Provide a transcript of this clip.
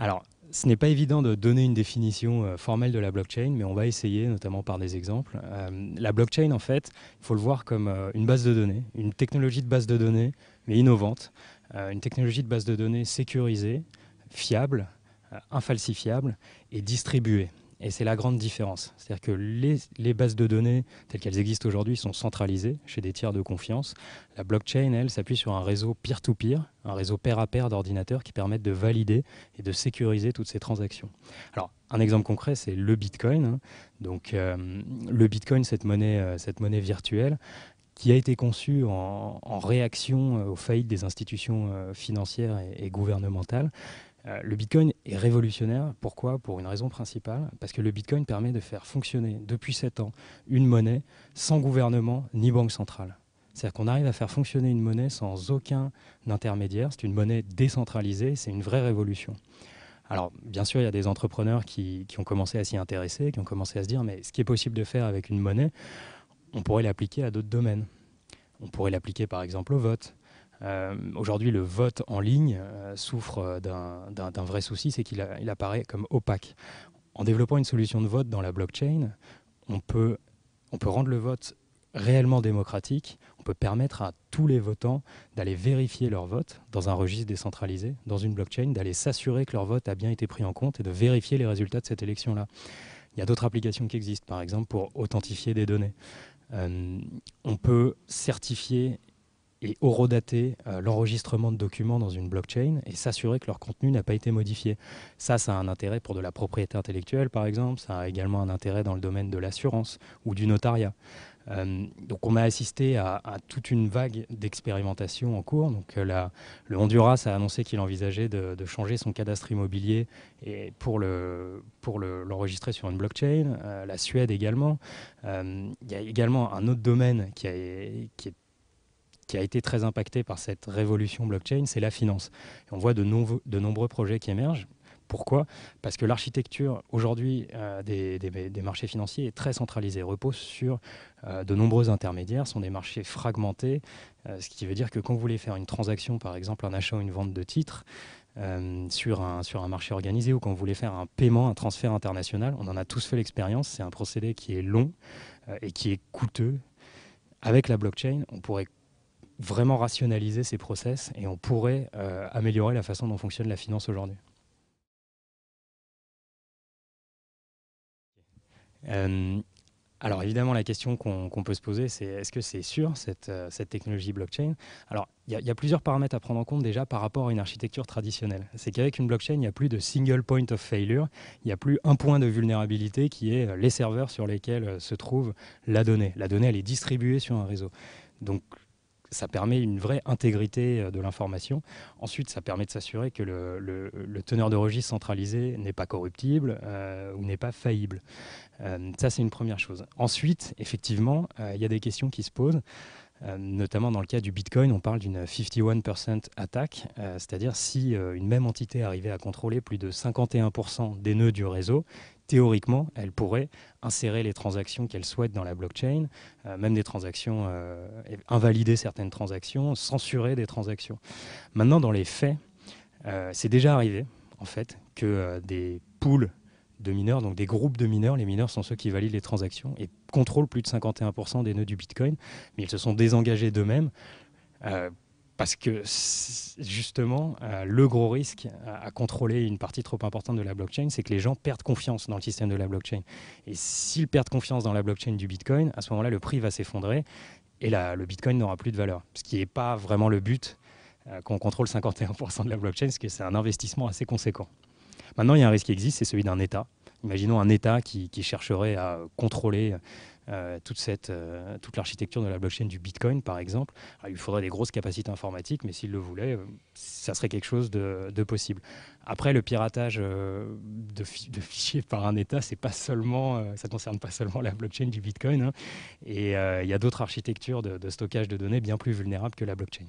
Alors, ce n'est pas évident de donner une définition euh, formelle de la blockchain, mais on va essayer, notamment par des exemples. Euh, la blockchain, en fait, il faut le voir comme euh, une base de données, une technologie de base de données, mais innovante, une technologie de base de données sécurisée, fiable, infalsifiable et distribuée. Et c'est la grande différence. C'est-à-dire que les, bases de données telles qu'elles existent aujourd'hui sont centralisées chez des tiers de confiance. La blockchain, elle, s'appuie sur un réseau peer-to-peer, un réseau pair-à-pair d'ordinateurs qui permettent de valider et de sécuriser toutes ces transactions. Alors, un exemple concret, c'est le Bitcoin. Hein. Donc, euh, le Bitcoin, cette monnaie, euh, cette monnaie virtuelle, qui a été conçue en, réaction euh, aux faillites des institutions financières et gouvernementales, euh, le Bitcoin est révolutionnaire. Pourquoi Pour une raison principale, parce que le Bitcoin permet de faire fonctionner depuis 7 ans une monnaie sans gouvernement ni banque centrale. C'est-à-dire qu'on arrive à faire fonctionner une monnaie sans aucun intermédiaire. C'est une monnaie décentralisée, c'est une vraie révolution. Alors, bien sûr, il y a des entrepreneurs qui, qui ont commencé à s'y intéresser, qui ont commencé à se dire, mais ce qui est possible de faire avec une monnaie, on pourrait l'appliquer à d'autres domaines. On pourrait l'appliquer par exemple au vote, euh, aujourd'hui, le vote en ligne euh, souffre euh, d'un vrai souci, c'est qu'il il apparaît comme opaque. En développant une solution de vote dans la blockchain, on peut, on peut rendre le vote réellement démocratique, on peut permettre à tous les votants d'aller vérifier leur vote dans un registre décentralisé, dans une blockchain, d'aller s'assurer que leur vote a bien été pris en compte et de vérifier les résultats de cette élection-là. Il y a d'autres applications qui existent, par exemple pour authentifier des données. on peut certifier et horodater euh, l'enregistrement de documents dans une blockchain et s'assurer que leur contenu n'a pas été modifié. Ça, ça a un intérêt pour de la propriété intellectuelle, par exemple, ça a également un intérêt dans le domaine de l'assurance ou du notariat. Euh, donc on a assisté à, toute une vague d'expérimentation en cours. Donc euh, le Honduras a annoncé qu'il envisageait de, changer son cadastre immobilier et pour le pour l'enregistrer sur une blockchain. la Suède également. Il y a également un autre domaine qui, qui est qui a été très impacté par cette révolution blockchain, c'est la finance. on voit de, nombreux projets qui émergent. Pourquoi Parce que l'architecture aujourd'hui euh, des, marchés financiers est très centralisée, repose sur euh, de nombreux intermédiaires, sont des marchés fragmentés, euh, ce qui veut dire que quand vous voulez faire une transaction, par exemple un achat ou une vente de titres, sur, un, sur un marché organisé ou quand vous voulez faire un paiement, un transfert international, on en a tous fait l'expérience, c'est un procédé qui est long et qui est coûteux. Avec la blockchain, on pourrait vraiment rationaliser ces process et on pourrait euh, améliorer la façon dont fonctionne la finance aujourd'hui. Euh, alors évidemment, la question qu'on peut se poser, c'est est-ce que c'est sûr cette, euh, technologie blockchain Alors il y, y, a plusieurs paramètres à prendre en compte déjà par rapport à une architecture traditionnelle. C'est qu'avec une blockchain, il n'y a plus de single point of failure, il n'y a plus un point de vulnérabilité qui est les serveurs sur lesquels se trouve la donnée. La donnée, elle est distribuée sur un réseau. Donc ça permet une vraie intégrité euh, de l'information. Ensuite, ça permet de s'assurer que le, teneur de registre centralisé n'est pas corruptible euh, ou n'est pas faillible. Euh, ça, c'est une première chose. Ensuite, effectivement, il y a des questions qui se posent. notamment dans le cas du Bitcoin, on parle d'une 51% attaque, c'est-à-dire si une même entité arrivait à contrôler plus de 51% des nœuds du réseau, théoriquement, elle pourrait insérer les transactions qu'elle souhaite dans la blockchain, euh, même des transactions, euh, invalider certaines transactions, censurer des transactions. Maintenant, dans les faits, euh, c'est déjà arrivé, en fait, que des pools de mineurs, donc des groupes de mineurs, les mineurs sont ceux qui valident les transactions et contrôlent plus de 51% des nœuds du Bitcoin, mais ils se sont désengagés d'eux-mêmes parce que justement, euh, le gros risque à, contrôler une partie trop importante de la blockchain, c'est que les gens perdent confiance dans le système de la blockchain. Et s'ils perdent confiance dans la blockchain du Bitcoin, à ce moment-là, le prix va s'effondrer et le Bitcoin n'aura plus de valeur, ce qui n'est pas vraiment le but euh, qu'on contrôle 51% de la blockchain, parce que c'est un investissement assez conséquent. Maintenant, il y a un risque qui existe, c'est celui d'un État. Imaginons un État qui chercherait à contrôler euh, toute, cette, euh, toute l'architecture de la blockchain du Bitcoin, par exemple. il faudrait des grosses capacités informatiques, mais s'il le voulait, euh, ça serait quelque chose de, possible. Après, le piratage de, fichiers par un État, c'est pas seulement, ça concerne pas seulement la blockchain du Bitcoin. Hein. et il y a d'autres architectures de stockage de données bien plus vulnérables que la blockchain.